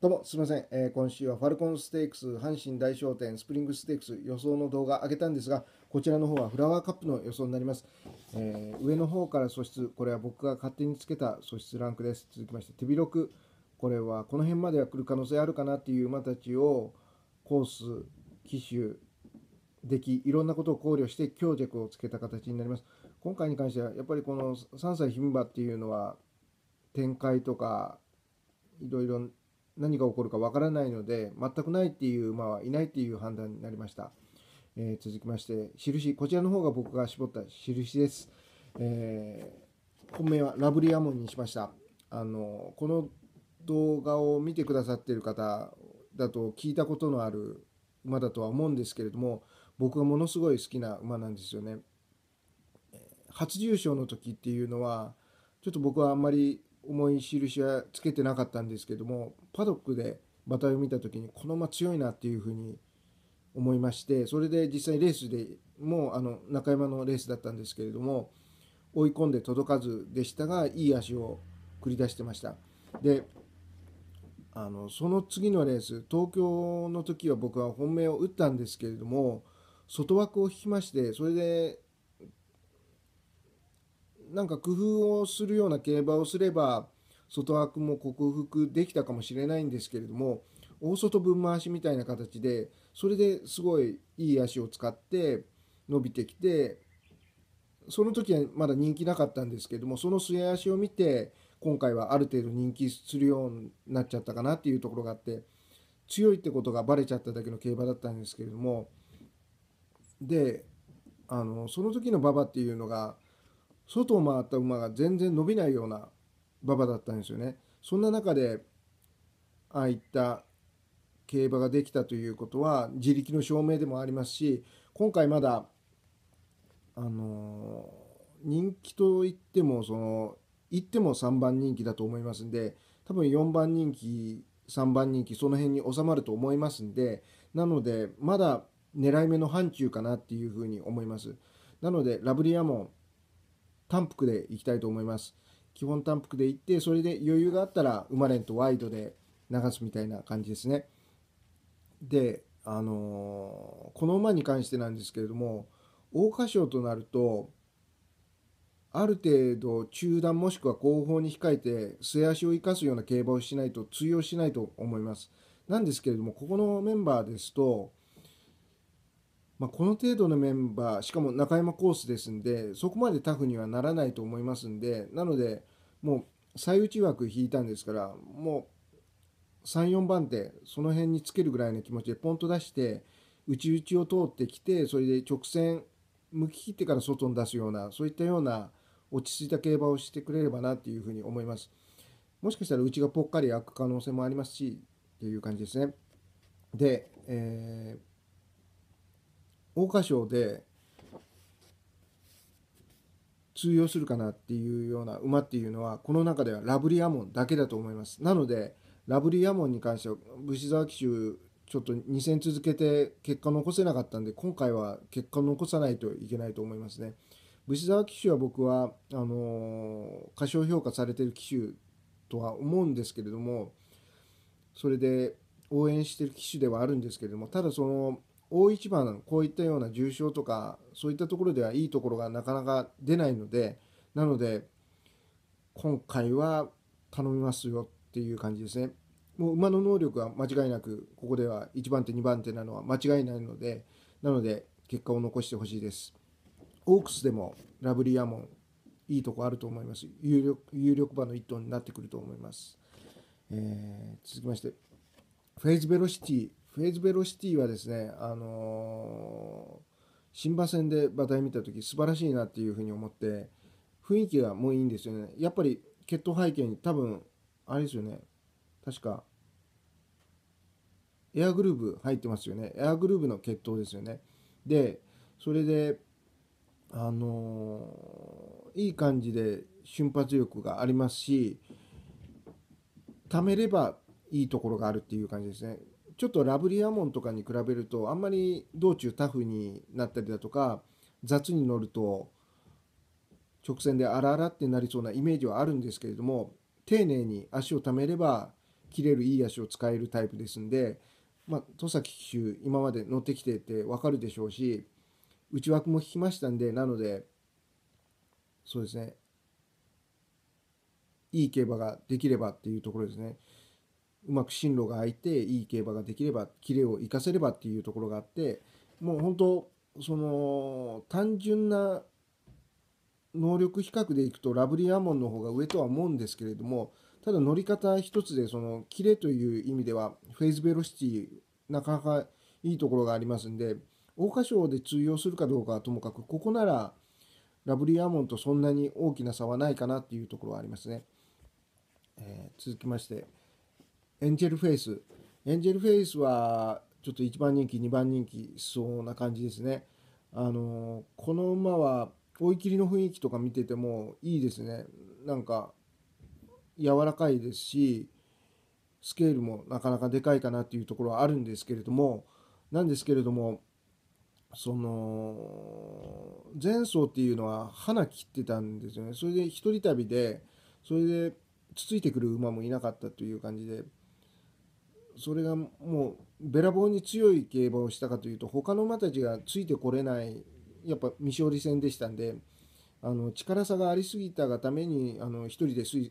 どうもすみません、えー、今週はファルコンステークス、阪神大商店、スプリングステークス予想の動画上げたんですが、こちらの方はフラワーカップの予想になります。えー、上の方から素質、これは僕が勝手につけた素質ランクです。続きまして、手広く、これはこの辺までは来る可能性あるかなっていう馬たちをコース、機種、出来、いろんなことを考慮して強弱をつけた形になります。今回に関しては、やっぱりこの3歳牝馬っていうのは、展開とか、いろいろ何が起こるかわからないので全くないっていう馬はいないっていう判断になりました、えー、続きまして印こちらの方が僕が絞った印です、えー、本命はラブリアモンにしましたあのこの動画を見てくださっている方だと聞いたことのある馬だとは思うんですけれども僕はものすごい好きな馬なんですよね初重賞の時っていうのはちょっと僕はあんまり重い印はつけてなかったんですけどもパドックで馬体を見た時にこの馬強いなっていうふうに思いましてそれで実際レースでもあの中山のレースだったんですけれども追い込んで届かずでしたがいい足を繰り出してましたであのその次のレース東京の時は僕は本命を打ったんですけれども外枠を引きましてそれでなんか工夫をするような競馬をすれば外枠も克服できたかもしれないんですけれども大外分回しみたいな形でそれですごいいい足を使って伸びてきてその時はまだ人気なかったんですけどもその末足を見て今回はある程度人気するようになっちゃったかなっていうところがあって強いってことがバレちゃっただけの競馬だったんですけれどもであのその時の馬場っていうのが外を回った馬が全然伸びないような馬場だったんですよね。そんな中でああいった競馬ができたということは自力の証明でもありますし今回まだあのー、人気といってもその言っても3番人気だと思いますんで多分4番人気3番人気その辺に収まると思いますんでなのでまだ狙い目の範疇かなっていうふうに思いますなのでラブリアモン単幅で行きたいと思います。基本単幅でいって、それで余裕があったら、生まれんとワイドで流すみたいな感じですね。で、あのー、この馬に関してなんですけれども、桜花賞となると、ある程度中段もしくは後方に控えて末足を生かすような競馬をしないと通用しないと思います。なんですけれども、ここのメンバーですと、まあ、この程度のメンバーしかも中山コースですんでそこまでタフにはならないと思いますんでなのでもう最内枠引いたんですからもう34番手その辺につけるぐらいの気持ちでポンと出して内々を通ってきてそれで直線向き切ってから外に出すようなそういったような落ち着いた競馬をしてくれればなっていうふうに思います。もしかしたらうちがぽっかり開く可能性もありますしっていう感じですね。で、えー桜花賞で通用するかなっていうような馬っていうのはこの中ではラブリーアモンだけだと思いますなのでラブリーアモンに関しては武沢騎手ちょっと2戦続けて結果残せなかったんで今回は結果残さないといけないと思いますね武士沢騎手は僕はあの過小評価されてる騎手とは思うんですけれどもそれで応援してる騎手ではあるんですけれどもただその大一番こういったような重症とかそういったところではいいところがなかなか出ないのでなので今回は頼みますよっていう感じですねもう馬の能力は間違いなくここでは1番手2番手なのは間違いないのでなので結果を残してほしいですオークスでもラブリーアモンいいとこあると思います有力有力馬の1頭になってくると思います、えー、続きましてフェイズベロシティフェーズベロシティはですね、あのー、新馬戦で馬体見た時素晴らしいなっていうふうに思って雰囲気がもういいんですよねやっぱり血統背景に多分あれですよね確かエアグルーブ入ってますよねエアグルーブの血統ですよねでそれであのー、いい感じで瞬発力がありますし貯めればいいところがあるっていう感じですねちょっとラブリーアモンとかに比べるとあんまり道中タフになったりだとか雑に乗ると直線であらあらってなりそうなイメージはあるんですけれども丁寧に足をためれば切れるいい足を使えるタイプですんで、まあ、戸崎騎手今まで乗ってきてて分かるでしょうし内枠も引きましたんでなのでそうですねいい競馬ができればっていうところですね。うまく進路が空いていい競馬ができればキレを生かせればっていうところがあってもう本当その単純な能力比較でいくとラブリー・アモンの方が上とは思うんですけれどもただ乗り方一つでそのキレという意味ではフェイズ・ベロシティなかなかいいところがありますんで桜花賞で通用するかどうかはともかくここならラブリー・アモンとそんなに大きな差はないかなっていうところはありますね。えー、続きましてエンジェルフェイス。エンジェルフェイスは、ちょっと1番人気、2番人気しそうな感じですね。あのこの馬は、追い切りの雰囲気とか見ててもいいですね。なんか、柔らかいですし、スケールもなかなかでかいかなっていうところはあるんですけれども、なんですけれども、その、前走っていうのは花切ってたんですよね。それで一人旅で、それでつついてくる馬もいなかったという感じで、それがもうべらぼうに強い競馬をしたかというと他の馬たちがついてこれないやっぱ未勝利戦でしたんであの力差がありすぎたがためにあの1人で1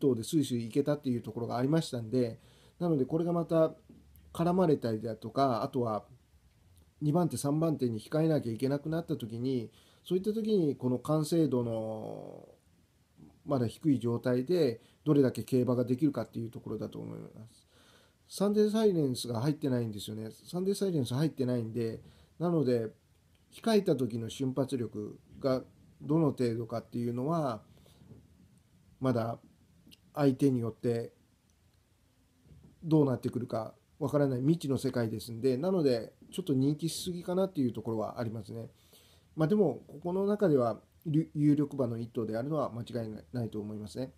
頭でスイスイ行けたっていうところがありましたんでなのでこれがまた絡まれたりだとかあとは2番手3番手に控えなきゃいけなくなった時にそういった時にこの完成度のまだ低い状態でどれだけ競馬ができるかっていうところだと思います。サンデーサイレンスが入ってないんですよね。サンデーサイレンス入ってないんで、なので、控えた時の瞬発力がどの程度かっていうのは、まだ相手によってどうなってくるかわからない未知の世界ですんで、なので、ちょっと人気しすぎかなっていうところはありますね。まあ、でも、ここの中では有力馬の一頭であるのは間違いないと思いますね。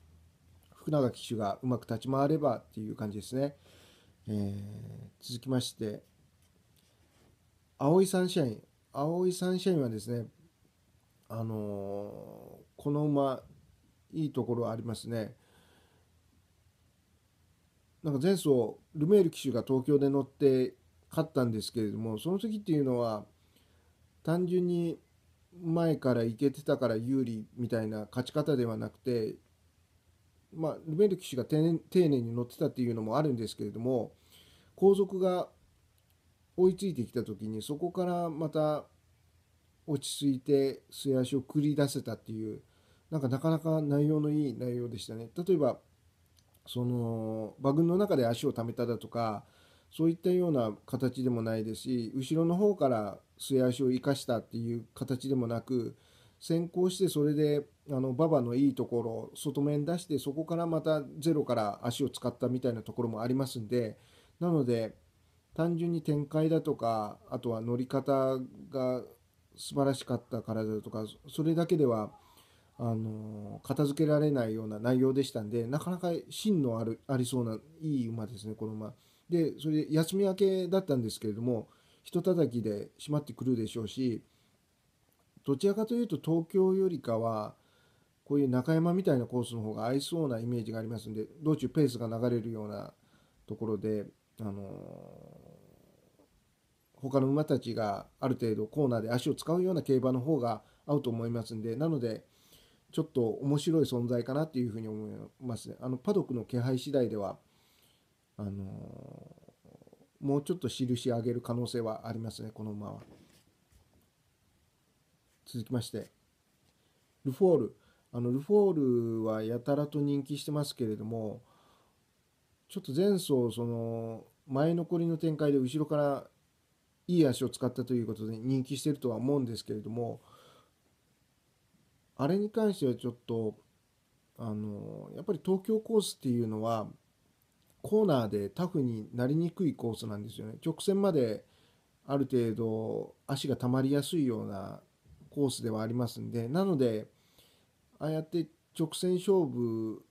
福永騎手がうまく立ち回ればっていう感じですね。えー、続きまして青いサンシャイン青いサンシャインはですねあのー、この馬いいところありますねなんか前走ルメール騎手が東京で乗って勝ったんですけれどもその時っていうのは単純に前からいけてたから有利みたいな勝ち方ではなくてまあ、ルメール騎手が丁寧に乗ってたっていうのもあるんですけれども後続が追いついてきた時にそこからまた落ち着いて末足を繰り出せたっていうなんかなかなか内容のいい内容でしたね。例えばその馬群の中で足をためただとかそういったような形でもないですし後ろの方から末足を生かしたっていう形でもなく先行してそれであの馬場のいいところ外面出してそこからまたゼロから足を使ったみたいなところもありますんでなので単純に展開だとかあとは乗り方が素晴らしかったからだとかそれだけではあの片付けられないような内容でしたんでなかなか芯のあるありそうないい馬ですねこの馬。でそれで休み明けだったんですけれどもひとたたきで閉まってくるでしょうしどちらかというと東京よりかはこういう中山みたいなコースの方が合いそうなイメージがありますんで道中ペースが流れるようなところであの他の馬たちがある程度コーナーで足を使うような競馬の方が合うと思いますんでなのでちょっと面白い存在かなっていうふうに思いますねあのパドックの気配次第ではあのもうちょっと印上げる可能性はありますねこの馬は続きましてルフォールあのルフォールはやたらと人気してますけれどもちょっと前走その前残りの展開で後ろからいい足を使ったということで人気してるとは思うんですけれどもあれに関してはちょっとあのやっぱり東京コースっていうのはコーナーでタフになりにくいコースなんですよね直線まである程度足がたまりやすいようなコースではありますんでなのでああやって直線勝負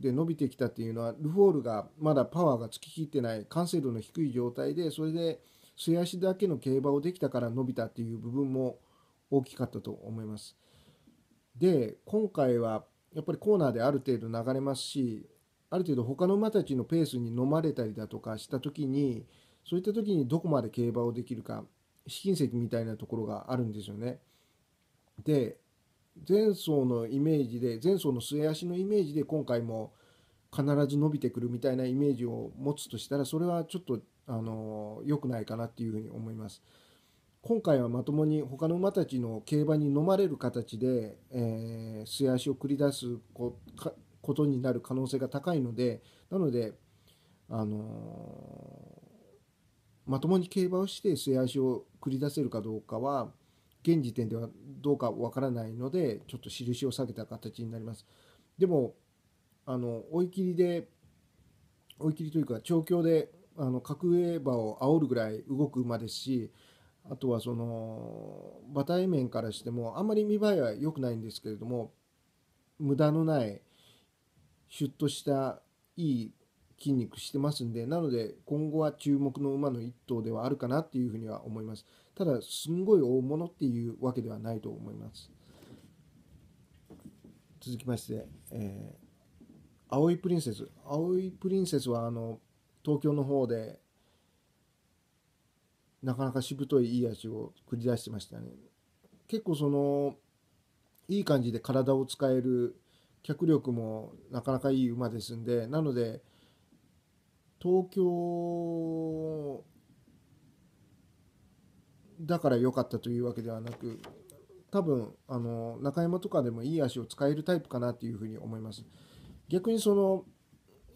で伸びてきたっていうのはルフォールがまだパワーがつききってない完成度の低い状態でそれで素足だけの競馬をできたから伸びたっていう部分も大きかったと思います。で今回はやっぱりコーナーである程度流れますしある程度他の馬たちのペースに飲まれたりだとかした時にそういった時にどこまで競馬をできるか試金石みたいなところがあるんですよね。で前走のイメージで前走の末足のイメージで今回も必ず伸びてくるみたいなイメージを持つとしたらそれはちょっとあの良くないかなっていうふうに思います。今回はまともに他の馬たちの競馬に飲まれる形で、えー、末足を繰り出すことになる可能性が高いのでなので、あのー、まともに競馬をして末足を繰り出せるかどうかは現時点ではどうかわからないのでちょっと印を下げた形になりますでもあの追い切りで追い切りというか調教であの格上馬を煽るぐらい動く馬ですしあとはその馬体面からしてもあんまり見栄えは良くないんですけれども無駄のないシュッとしたいい筋肉してますんでなので今後は注目の馬の1頭ではあるかなっていうふうには思います。ただすんごい大物っていうわけではないと思います続きまして、えー、青いプリンセス青いプリンセスはあの東京の方でなかなかしぶといいい足を繰り出してましたね結構そのいい感じで体を使える脚力もなかなかいい馬ですんでなので東京だから良かったというわけではなく多分あの中山とかでもいい足を使えるタイプかなというふうに思います。逆にその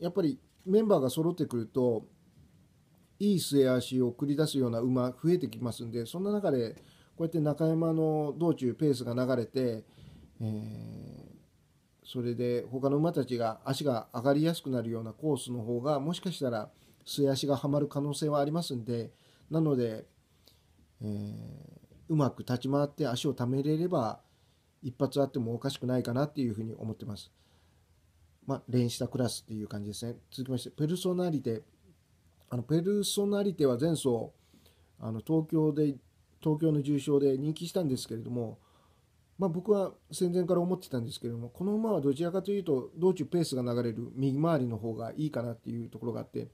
やっぱりメンバーが揃ってくるといい末足を繰り出すような馬増えてきますんでそんな中でこうやって中山の道中ペースが流れて、えー、それで他の馬たちが足が上がりやすくなるようなコースの方がもしかしたら末足がはまる可能性はありますんでなのでえー、うまく立ち回って足を貯めれれば一発あってもおかしくないかなっていうふうに思ってます。まあ、連したクラスっていう感じですね。続きまして、ペルソナリテ。あのペルソナリテは前走あの東京で東京の重賞で人気したんですけれども、まあ、僕は戦前から思ってたんですけれどもこの馬はどちらかというと道中ペースが流れる右回りの方がいいかなっていうところがあって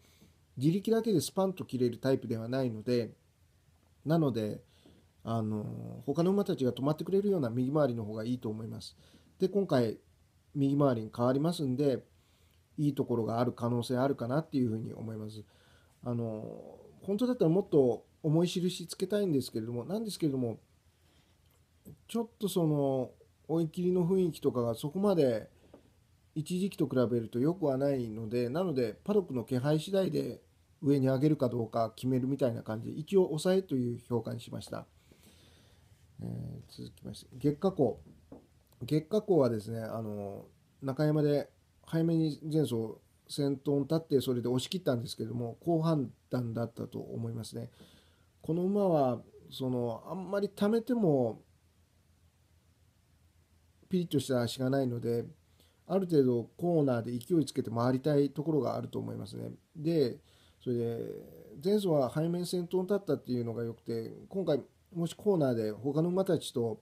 自力だけでスパンと切れるタイプではないのでなのであの他の馬たちが止まってくれるような右回りの方がいいと思います。で今回右回りに変わりますんでいいところがある可能性あるかなっていうふうに思います。あの本当だったらもっと思い印つけたいんですけれどもなんですけれどもちょっとその追い切りの雰囲気とかがそこまで一時期と比べると良くはないのでなのでパドックの気配次第で上に上げるかどうか決めるみたいな感じで一応抑えという評価にしました、えー、続きまして月下降月下降はですねあの中山で早めに前走先頭に立ってそれで押し切ったんですけども好判断だったと思いますねこの馬はそのあんまり溜めてもピリッとした足がないのである程度コーナーで勢いつけて回りたいところがあると思いますね。でそれで前走は背面先頭に立ったっていうのがよくて今回もしコーナーで他の馬たちと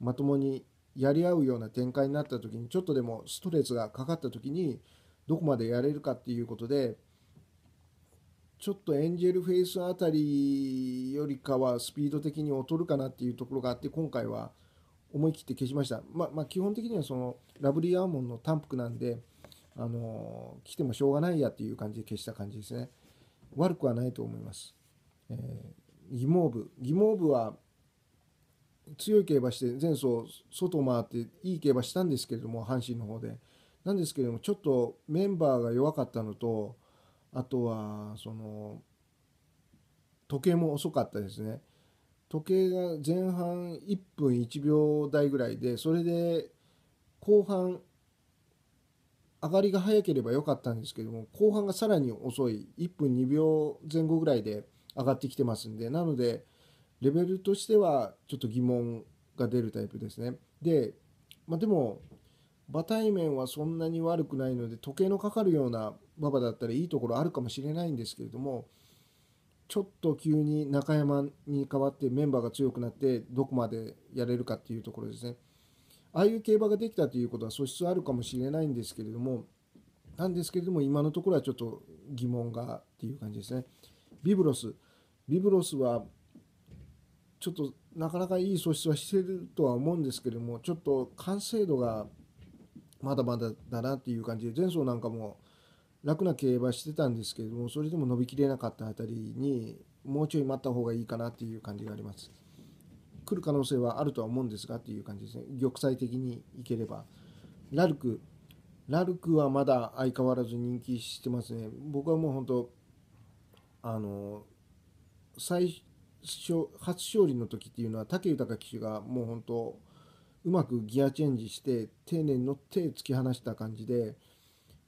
まともにやり合うような展開になった時にちょっとでもストレスがかかった時にどこまでやれるかっていうことでちょっとエンジェルフェイスあたりよりかはスピード的に劣るかなっていうところがあって今回は思い切って消しました、ままあ、基本的にはそのラブリーアーモンドの単クなんであの来てもしょうがないやっていう感じで消した感じですね悪くはないと思います、えー、疑問部疑問部は強い競馬して前走外を回っていい競馬したんですけれども阪神の方でなんですけれどもちょっとメンバーが弱かったのとあとはその時計も遅かったですね時計が前半1分1秒台ぐらいでそれで後半上がりが早ければ良かったんですけども後半がさらに遅い1分2秒前後ぐらいで上がってきてますんでなのでレベルとしてはちょっと疑問が出るタイプですねで、まあ、でも馬体面はそんなに悪くないので時計のかかるような馬場だったらいいところあるかもしれないんですけれどもちょっと急に中山に代わってメンバーが強くなってどこまでやれるかっていうところですね。ああいう競馬ができたということは素質あるかもしれないんですけれどもなんですけれども今のところはちょっと疑問がっていう感じですね。ビブロスビブロスはちょっとなかなかいい素質はしてるとは思うんですけれどもちょっと完成度がまだまだだなっていう感じで前走なんかも楽な競馬してたんですけれどもそれでも伸びきれなかった辺りにもうちょい待った方がいいかなっていう感じがあります。来る可能性はあるとは思うんですがっていう感じですね玉砕的にいければラルクラルクはまだ相変わらず人気してますね僕はもう本当あの最初初勝利の時っていうのは武豊騎手がもう本当うまくギアチェンジして丁寧に乗って突き放した感じで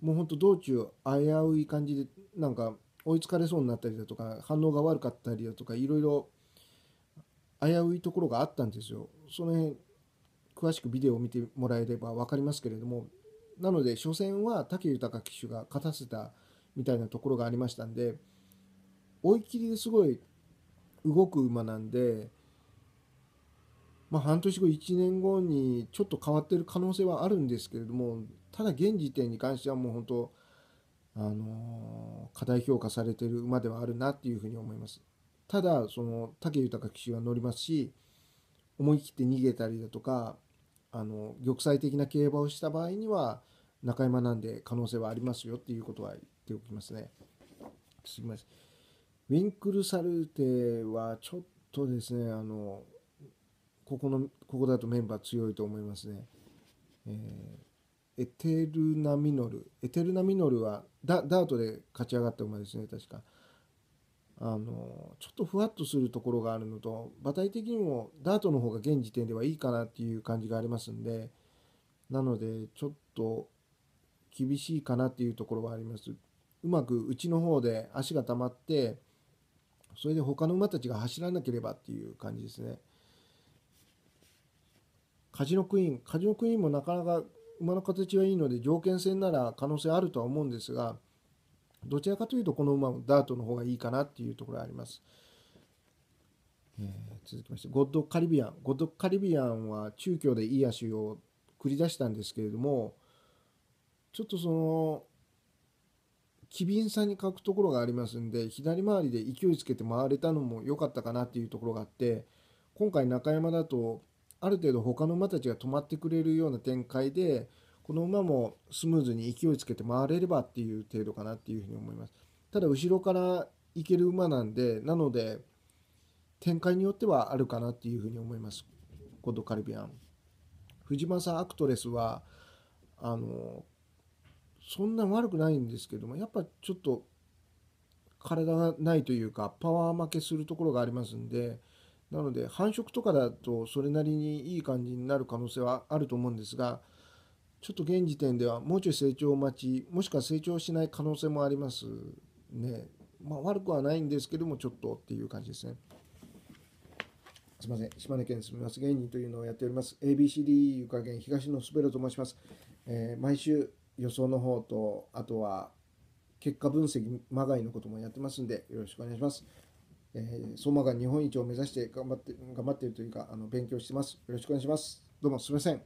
もうほんと道中危うい感じでなんか追いつかれそうになったりだとか反応が悪かったりだとかいろいろ危ういところがあったんですよ。その辺詳しくビデオを見てもらえれば分かりますけれどもなので初戦は武豊騎手が勝たせたみたいなところがありましたんで追い切りですごい動く馬なんで、まあ、半年後1年後にちょっと変わってる可能性はあるんですけれどもただ現時点に関してはもう本当あのー、過大評価されてる馬ではあるなっていうふうに思います。ただその武豊騎手は乗りますし思い切って逃げたりだとかあの玉砕的な競馬をした場合には中山なんで可能性はありますよっていうことは言っておきますね。すみません。ウィンクルサルーテはちょっとですね、あのここのここだとメンバー強いと思いますね。えー、エテルナミノル。エテルナミノルはダダートで勝ち上がった馬ですね、確か。あのちょっとふわっとするところがあるのと馬体的にもダートの方が現時点ではいいかなっていう感じがありますんでなのでちょっと厳しいかなっていうところはありますうまくうちの方で足が溜まってそれで他の馬たちが走らなければっていう感じですねカジノクイーンカジノクイーンもなかなか馬の形はいいので条件戦なら可能性あるとは思うんですがどちらかというとこの馬ダートの方がいいかなっていうところがあります。えー、続きましてゴッド・カリビアンゴッド・カリビアンは中京でいい足を繰り出したんですけれどもちょっとその機敏さに欠くところがありますんで左回りで勢いつけて回れたのも良かったかなっていうところがあって今回中山だとある程度他の馬たちが止まってくれるような展開でこの馬もスムーズに勢いつけて回れればっていう程度かなっていうふうに思います。ただ後ろから行ける馬なんで、なので展開によってはあるかなっていうふうに思います。コドカリビアン。藤んアクトレスは、あの、そんな悪くないんですけども、やっぱちょっと体がないというか、パワー負けするところがありますんで、なので繁殖とかだとそれなりにいい感じになる可能性はあると思うんですが、ちょっと現時点ではもうちょい成長を待ちもしくは成長しない可能性もありますね、まあ、悪くはないんですけどもちょっとっていう感じですねすみません島根県住みます芸人というのをやっております ABCD 湯加減東野すべと申します、えー、毎週予想の方とあとは結果分析まがいのこともやってますんでよろしくお願いしますえー、相馬が日本一を目指して頑張って頑張っているというかあの勉強してますよろしくお願いしますどうもすみません